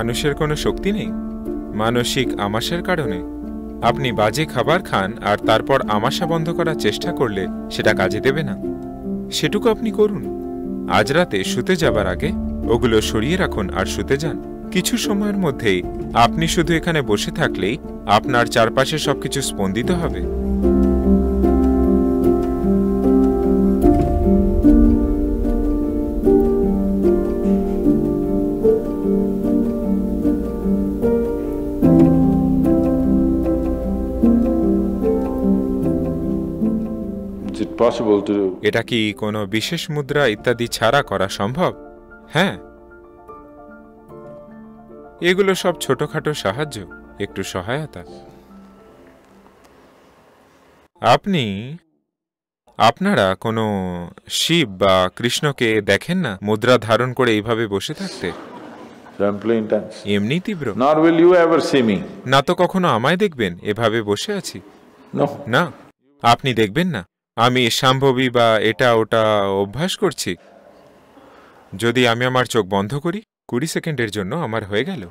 মানুষের কোনো শক্তি নেই মানসিক আমাশের কারণে আপনি বাজে খাবার খান আর তারপর আমাশা বন্ধ করার চেষ্টা করলে সেটা কাজে দেবে না সেটুকু আপনি করুন আজ রাতে শুতে যাবার আগে ওগুলো সরিয়ে রাখুন আর শুতে যান কিছু সময়ের মধ্যেই আপনি শুধু এখানে বসে থাকলেই আপনার চারপাশে সবকিছু স্পন্দিত হবে এটা কি কোনো বিশেষ মুদ্রা ইত্যাদি ছাড়া করা সম্ভব হ্যাঁ এগুলো সব ছোটখাটো সাহায্য একটু সহায়তা আপনি আপনারা কোনো শিব বা কৃষ্ণকে দেখেন না মুদ্রা ধারণ করে এইভাবে বসে থাকতে এমনি তীব্র না তো কখনো আমায় দেখবেন এভাবে বসে আছি না আপনি দেখবেন না আমি সাম্ভবী বা এটা ওটা অভ্যাস করছি যদি আমি আমার চোখ বন্ধ করি কুড়ি সেকেন্ডের জন্য আমার হয়ে গেল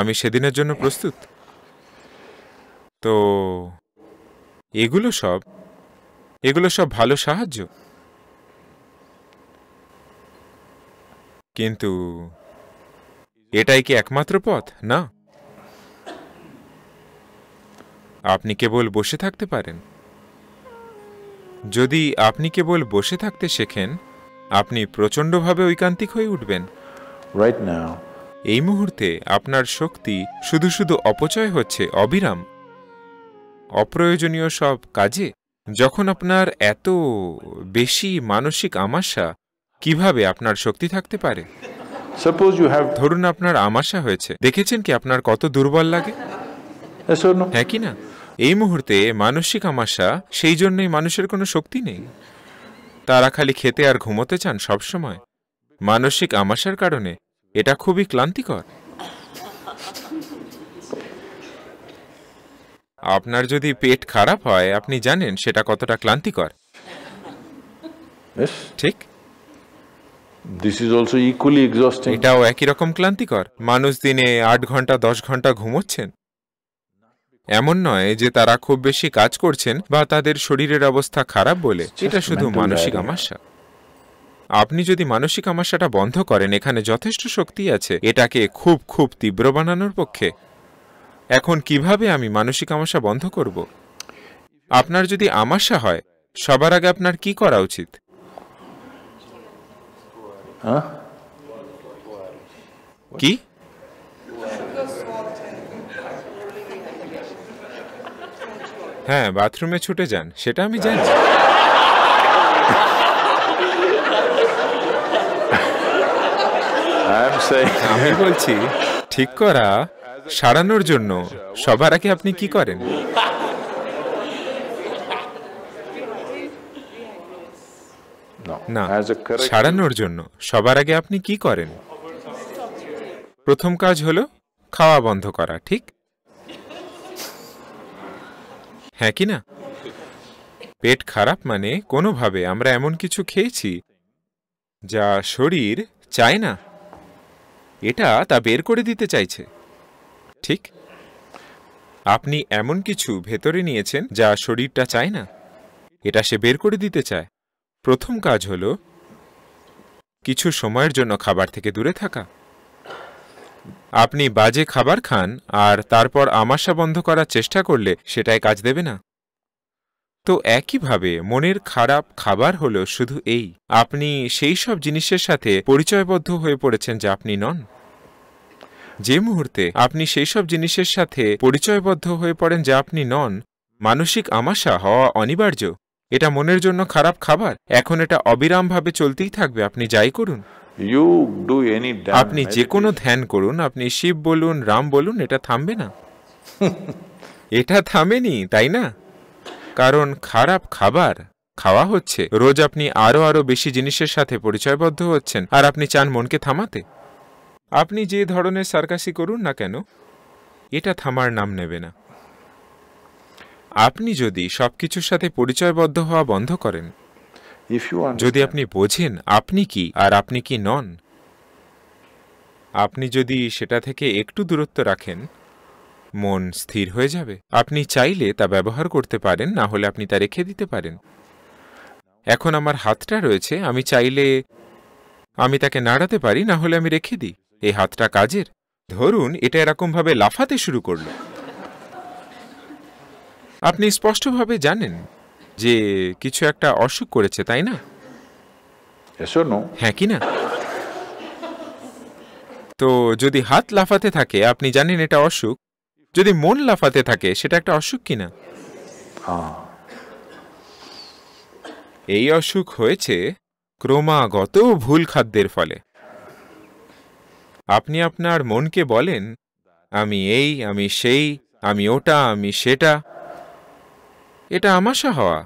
আমি সেদিনের জন্য প্রস্তুত তো এগুলো সব এগুলো সব ভালো সাহায্য কিন্তু এটাই কি একমাত্র পথ না আপনি কেবল বসে থাকতে পারেন যদি আপনি কেবল বসে থাকতে শেখেন আপনি প্রচণ্ডভাবে ঐকান্তিক হয়ে উঠবেন রাইট এই মুহূর্তে আপনার শক্তি শুধু শুধু অপচয় হচ্ছে অবিরাম অপ্রয়োজনীয় সব কাজে যখন আপনার এত বেশি মানসিক আমাশা কিভাবে আপনার শক্তি থাকতে পারে ধরুন আপনার আমাশা হয়েছে দেখেছেন কি আপনার কত দুর্বল লাগে হ্যাঁ কি না এই মুহূর্তে মানসিক আমাশা সেই জন্যই মানুষের কোনো শক্তি নেই তারা খালি খেতে আর ঘুমোতে চান সবসময় মানসিক আমাশার কারণে এটা খুবই ক্লান্তিকর আপনার যদি পেট খারাপ হয় আপনি জানেন সেটা কতটা ক্লান্তিকর ঠিক দিস ইজ অলসো এটাও একই রকম ক্লান্তিকর মানুষ দিনে আট ঘন্টা দশ ঘন্টা ঘুমোচ্ছেন এমন নয় যে তারা খুব বেশি কাজ করছেন বা তাদের শরীরের অবস্থা খারাপ বলে এটা শুধু মানসিক আমাশা আপনি যদি মানসিক আমাশাটা বন্ধ করেন এখানে যথেষ্ট শক্তি আছে এটাকে খুব খুব তীব্র বানানোর পক্ষে এখন কিভাবে আমি মানসিক আমাশা বন্ধ করব আপনার যদি আমাশা হয় সবার আগে আপনার কি করা উচিত হ্যাঁ? কি হ্যাঁ বাথরুমে ছুটে যান সেটা আমি জানি আমি বলছি ঠিক করা সারানোর জন্য সবার আগে আপনি কি করেন না সারানোর জন্য সবার আগে আপনি কি করেন প্রথম কাজ হলো খাওয়া বন্ধ করা ঠিক হ্যাঁ কি না পেট খারাপ মানে কোনোভাবে আমরা এমন কিছু খেয়েছি যা শরীর চায় না এটা তা বের করে দিতে চাইছে ঠিক আপনি এমন কিছু ভেতরে নিয়েছেন যা শরীরটা চায় না এটা সে বের করে দিতে চায় প্রথম কাজ হল কিছু সময়ের জন্য খাবার থেকে দূরে থাকা আপনি বাজে খাবার খান আর তারপর আমাশা বন্ধ করার চেষ্টা করলে সেটাই কাজ দেবে না তো একইভাবে মনের খারাপ খাবার হল শুধু এই আপনি সেই সব জিনিসের সাথে পরিচয়বদ্ধ হয়ে পড়েছেন যা আপনি নন যে মুহূর্তে আপনি সেই সব জিনিসের সাথে পরিচয়বদ্ধ হয়ে পড়েন যা আপনি নন মানসিক আমাশা হওয়া অনিবার্য এটা মনের জন্য খারাপ খাবার এখন এটা অবিরামভাবে চলতেই থাকবে আপনি যাই করুন আপনি যে কোনো ধ্যান করুন আপনি শিব বলুন রাম বলুন এটা থামবে না এটা থামেনি তাই না কারণ খারাপ খাবার খাওয়া হচ্ছে রোজ আপনি আরও আরও বেশি জিনিসের সাথে পরিচয়বদ্ধ হচ্ছেন আর আপনি চান মনকে থামাতে আপনি যে ধরনের সার্কাসি করুন না কেন এটা থামার নাম নেবে না আপনি যদি সব কিছুর সাথে পরিচয়বদ্ধ হওয়া বন্ধ করেন যদি আপনি বোঝেন আপনি কি আর আপনি কি নন আপনি যদি সেটা থেকে একটু দূরত্ব রাখেন মন স্থির হয়ে যাবে আপনি চাইলে তা ব্যবহার করতে পারেন না হলে আপনি তা রেখে দিতে পারেন এখন আমার হাতটা রয়েছে আমি চাইলে আমি তাকে নাড়াতে পারি না হলে আমি রেখে দিই এই হাতটা কাজের ধরুন এটা এরকমভাবে লাফাতে শুরু করল আপনি স্পষ্টভাবে জানেন যে কিছু একটা অসুখ করেছে তাই না হ্যাঁ কি না তো যদি হাত লাফাতে থাকে আপনি জানেন এটা অসুখ যদি মন লাফাতে থাকে সেটা একটা অসুখ কিনা হ্যাঁ। এই অসুখ হয়েছে ক্রমাগত ভুল খাদ্যের ফলে আপনি আপনার মনকে বলেন আমি এই আমি সেই আমি ওটা আমি সেটা এটা আমাশা হওয়া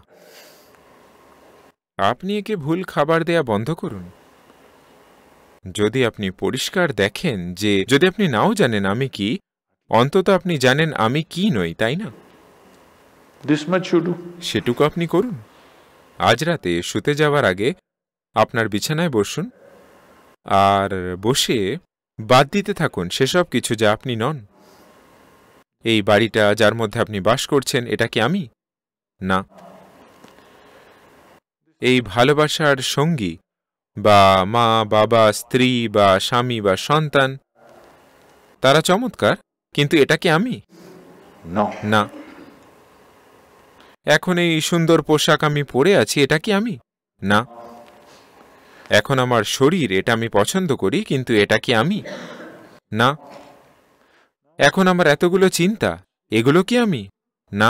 আপনি একে ভুল খাবার দেয়া বন্ধ করুন যদি আপনি পরিষ্কার দেখেন যে যদি আপনি নাও জানেন আমি কি অন্তত আপনি জানেন আমি কি নই তাই না সেটুকু আপনি করুন আজ রাতে শুতে যাওয়ার আগে আপনার বিছানায় বসুন আর বসে বাদ দিতে থাকুন সেসব কিছু যা আপনি নন এই বাড়িটা যার মধ্যে আপনি বাস করছেন এটা কি আমি না এই ভালোবাসার সঙ্গী বা মা বাবা স্ত্রী বা স্বামী বা সন্তান তারা চমৎকার কিন্তু এটা কি আমি না এখন এই সুন্দর পোশাক আমি পরে আছি এটা কি আমি না এখন আমার শরীর এটা আমি পছন্দ করি কিন্তু এটা কি আমি না এখন আমার এতগুলো চিন্তা এগুলো কি আমি না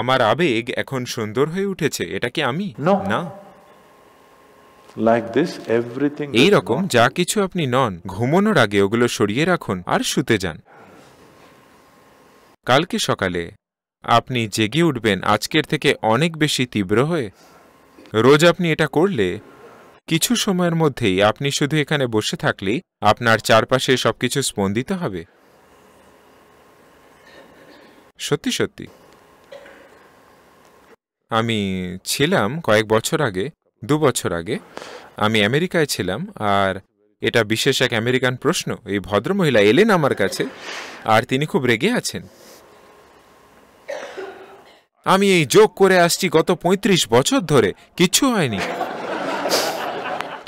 আমার আবেগ এখন সুন্দর হয়ে উঠেছে এটা কি আমি না এই রকম যা কিছু আপনি নন ঘুমানোর আগে ওগুলো সরিয়ে রাখুন আর শুতে যান কালকে সকালে আপনি জেগে উঠবেন আজকের থেকে অনেক বেশি তীব্র হয়ে রোজ আপনি এটা করলে কিছু সময়ের মধ্যেই আপনি শুধু এখানে বসে থাকলেই আপনার চারপাশে সবকিছু স্পন্দিত হবে সত্যি সত্যি আমি ছিলাম কয়েক বছর আগে দু বছর আগে আমি আমেরিকায় ছিলাম আর এটা বিশেষ এক আমেরিকান প্রশ্ন এই ভদ্রমহিলা এলেন আমার কাছে আর তিনি খুব রেগে আছেন আমি এই যোগ করে আসছি গত ৩৫ বছর ধরে কিচ্ছু হয়নি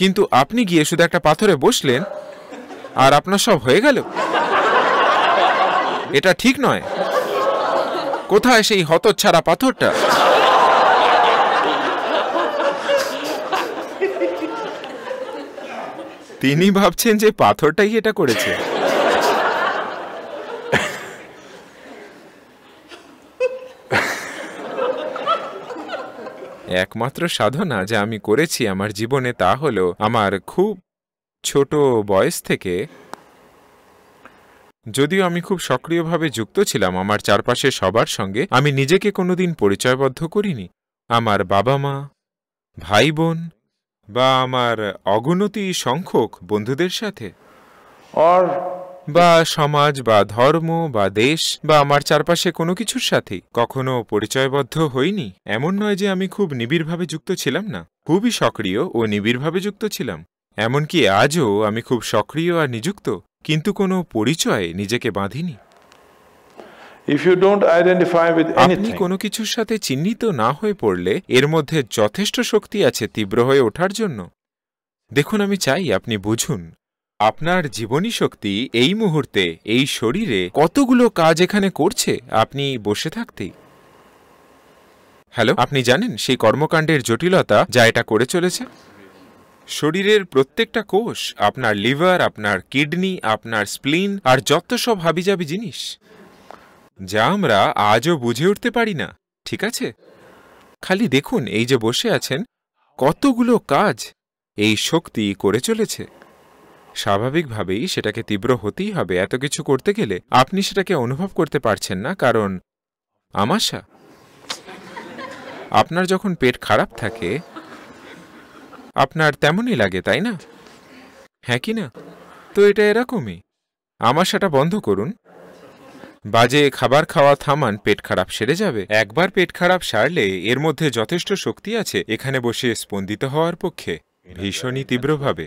কিন্তু আপনি গিয়ে শুধু একটা পাথরে বসলেন আর আপনার সব হয়ে গেল এটা ঠিক নয় কোথায় সেই হতচ্ছাড়া পাথরটা তিনি ভাবছেন যে পাথরটাই এটা করেছে একমাত্র সাধনা যা আমি করেছি আমার জীবনে তা হল আমার খুব ছোট বয়স থেকে যদিও আমি খুব সক্রিয়ভাবে যুক্ত ছিলাম আমার চারপাশে সবার সঙ্গে আমি নিজেকে কোনোদিন পরিচয়বদ্ধ করিনি আমার বাবা মা ভাই বোন বা আমার অগণতি সংখ্যক বন্ধুদের সাথে বা সমাজ বা ধর্ম বা দেশ বা আমার চারপাশে কোনো কিছুর সাথে কখনো পরিচয়বদ্ধ হইনি এমন নয় যে আমি খুব নিবিড়ভাবে যুক্ত ছিলাম না খুবই সক্রিয় ও নিবিড়ভাবে যুক্ত ছিলাম এমনকি আজও আমি খুব সক্রিয় আর নিযুক্ত কিন্তু কোনো পরিচয় নিজেকে বাঁধিনি আপনি কোনো কিছুর সাথে চিহ্নিত না হয়ে পড়লে এর মধ্যে যথেষ্ট শক্তি আছে তীব্র হয়ে ওঠার জন্য দেখুন আমি চাই আপনি বুঝুন আপনার জীবনী শক্তি এই মুহূর্তে এই শরীরে কতগুলো কাজ এখানে করছে আপনি বসে থাকতেই হ্যালো আপনি জানেন সেই কর্মকাণ্ডের জটিলতা যা এটা করে চলেছে শরীরের প্রত্যেকটা কোষ আপনার লিভার আপনার কিডনি আপনার স্প্লিন আর যত সব হাবিজাবি জিনিস যা আমরা আজও বুঝে উঠতে পারি না ঠিক আছে খালি দেখুন এই যে বসে আছেন কতগুলো কাজ এই শক্তি করে চলেছে স্বাভাবিকভাবেই সেটাকে তীব্র হতেই হবে এত কিছু করতে গেলে আপনি সেটাকে অনুভব করতে পারছেন না কারণ আমাশা আপনার যখন পেট খারাপ থাকে আপনার তেমনই লাগে তাই না হ্যাঁ কি না তো এটা এরকমই আমাশাটা বন্ধ করুন বাজে খাবার খাওয়া থামান পেট খারাপ সেরে যাবে একবার পেট খারাপ সারলে এর মধ্যে যথেষ্ট শক্তি আছে এখানে বসে স্পন্দিত হওয়ার পক্ষে ভীষণই তীব্রভাবে